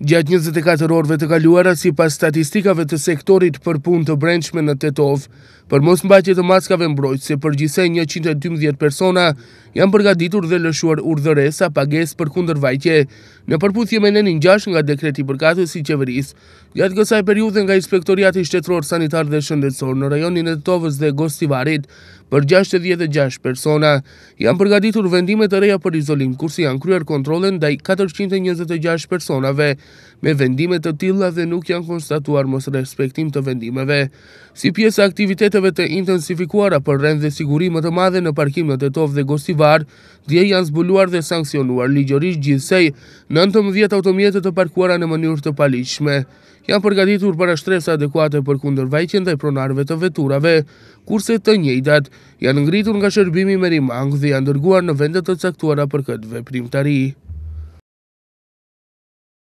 Gjatë 24 orëve të kaluara, si pas statistikave të sektorit për pun të brendshme në Tetov, për mos mbajtje të maskave mbrojtë se për gjithse 112 persona janë përgaditur dhe lëshuar urdhëresa pages për kundërvajtje, vajtje në përputhje me nënin 6 nga dekreti përkatu si qeveris. Gjatë gësaj periude nga inspektoriati shtetëror sanitar dhe shëndetësor në rajonin e Tovës dhe Gostivarit për 66 persona janë përgaditur vendime të reja për izolim kursi janë kryer kontrolen daj 426 personave me vendime të tilla dhe nuk janë konstatuar mos respektim të vendimeve. Si pjesë aktivitete kushteve të intensifikuara për rend dhe siguri më të madhe në parkimet e tov dhe gostivar, dje janë zbuluar dhe sankcionuar ligjorisht gjithsej 19 automjetet të parkuara në mënyrë të palishme. Janë përgatitur për ashtresa adekuate për kunder vajqen dhe pronarve të veturave, kurse të njëjtat janë ngritur nga shërbimi me rimangë dhe janë dërguar në vendet të caktuara për këtë veprim të ri.